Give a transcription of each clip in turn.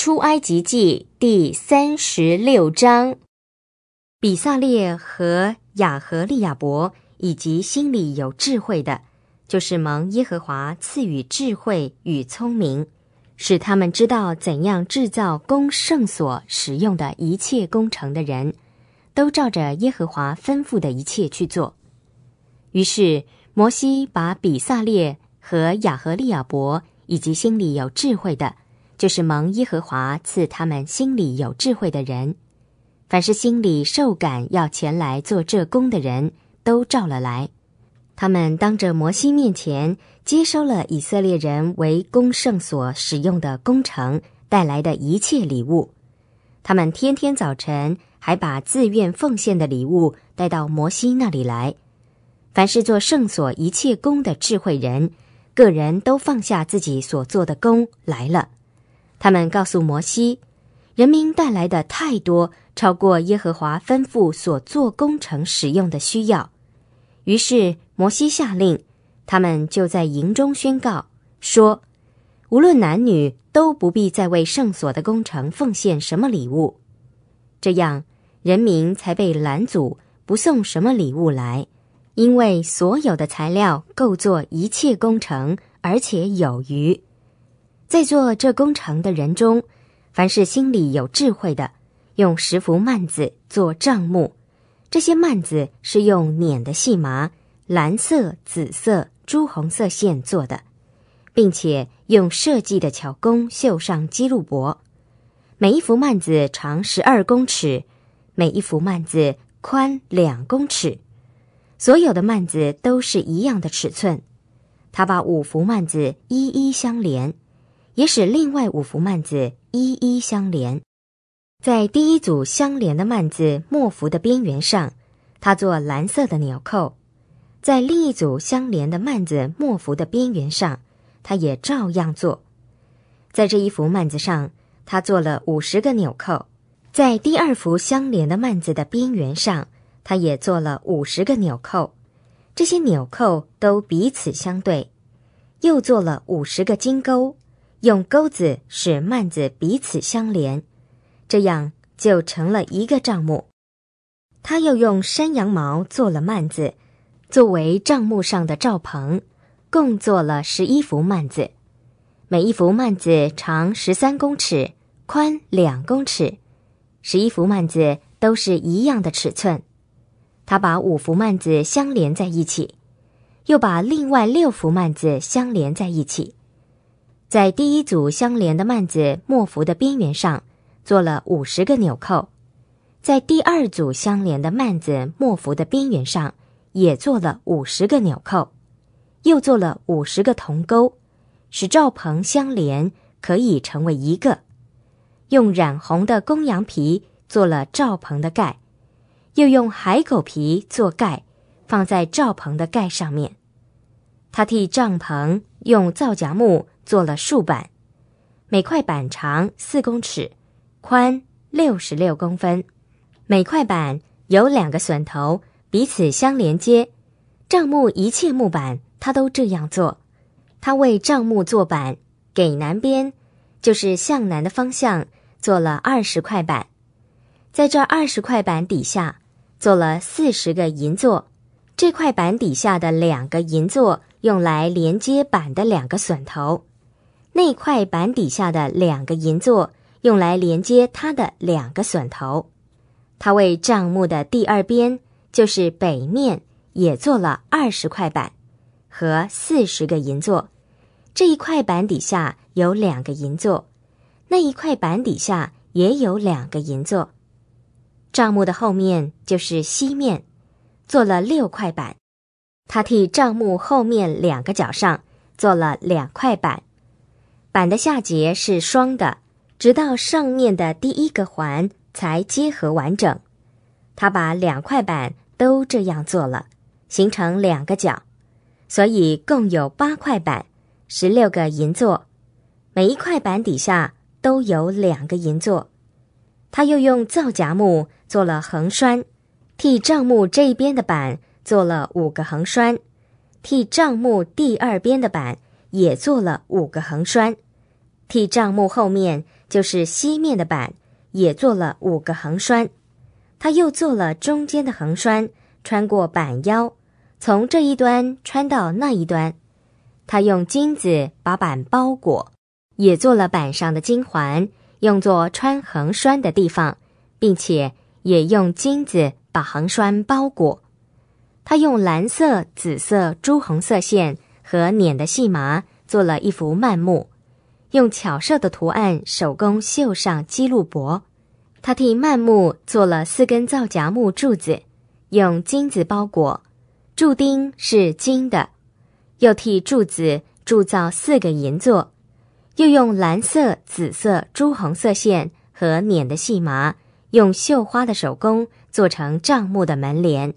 出埃及记第三十六章，比萨列和雅和利亚伯以及心里有智慧的，就是蒙耶和华赐予智慧与聪明，使他们知道怎样制造宫圣所使用的一切工程的人，都照着耶和华吩咐的一切去做。于是摩西把比萨列和雅和利亚伯以及心里有智慧的。就是蒙耶和华赐他们心里有智慧的人，凡是心里受感要前来做这工的人都召了来。他们当着摩西面前接收了以色列人为公圣所使用的工程带来的一切礼物。他们天天早晨还把自愿奉献的礼物带到摩西那里来。凡是做圣所一切工的智慧人，个人都放下自己所做的工来了。他们告诉摩西，人民带来的太多，超过耶和华吩咐所做工程使用的需要。于是摩西下令，他们就在营中宣告说：“无论男女，都不必再为圣所的工程奉献什么礼物。”这样，人民才被拦阻，不送什么礼物来，因为所有的材料够做一切工程，而且有余。在做这工程的人中，凡是心里有智慧的，用十幅幔子做账目。这些幔子是用捻的细麻、蓝色、紫色、朱红色线做的，并且用设计的巧工绣上鸡路帛。每一幅幔子长十二公尺，每一幅幔子宽两公尺。所有的幔子都是一样的尺寸。他把五幅幔子一一相连。也使另外五幅幔子一一相连，在第一组相连的幔子墨幅的边缘上，他做蓝色的纽扣；在另一组相连的幔子墨幅的边缘上，他也照样做。在这一幅幔子上，他做了五十个纽扣；在第二幅相连的幔子的边缘上，他也做了五十个纽扣。这些纽扣都彼此相对，又做了五十个金钩。用钩子使幔子彼此相连，这样就成了一个帐幕。他又用山羊毛做了幔子，作为帐幕上的罩棚，共做了十一幅幔子。每一幅幔子长十三公尺，宽两公尺。十一幅幔子都是一样的尺寸。他把五幅幔子相连在一起，又把另外六幅幔子相连在一起。在第一组相连的幔子莫幅的边缘上做了五十个纽扣，在第二组相连的幔子莫幅的边缘上也做了五十个纽扣，又做了五十个铜钩，使罩棚相连，可以成为一个。用染红的公羊皮做了罩棚的盖，又用海狗皮做盖，放在罩棚的盖上面。他替帐篷。用皂荚木做了竖板，每块板长四公尺，宽六十六公分，每块板有两个榫头彼此相连接。帐木一切木板他都这样做。他为帐木做板，给南边，就是向南的方向做了二十块板，在这二十块板底下做了四十个银座。这块板底下的两个银座。用来连接板的两个榫头，那块板底下的两个银座用来连接它的两个榫头。它为账目的第二边，就是北面，也做了二十块板和四十个银座。这一块板底下有两个银座，那一块板底下也有两个银座。账目的后面就是西面，做了六块板。他替帐目后面两个角上做了两块板，板的下节是双的，直到上面的第一个环才结合完整。他把两块板都这样做了，形成两个角，所以共有八块板，十六个银座，每一块板底下都有两个银座。他又用皂荚木做了横栓，替帐目这一边的板。做了五个横栓，替账目第二边的板也做了五个横栓，替账目后面就是西面的板也做了五个横栓。他又做了中间的横栓，穿过板腰，从这一端穿到那一端。他用金子把板包裹，也做了板上的金环，用作穿横栓的地方，并且也用金子把横栓包裹。他用蓝色、紫色、朱红色线和捻的细麻做了一幅幔木，用巧设的图案手工绣上鸡鹿帛。他替幔木做了四根皂荚木柱子，用金子包裹，柱钉是金的，又替柱子铸造四个银座，又用蓝色、紫色、朱红色线和捻的细麻，用绣花的手工做成帐木的门帘。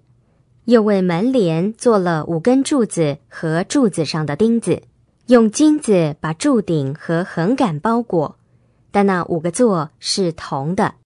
又为门帘做了五根柱子和柱子上的钉子，用金子把柱顶和横杆包裹，但那五个座是铜的。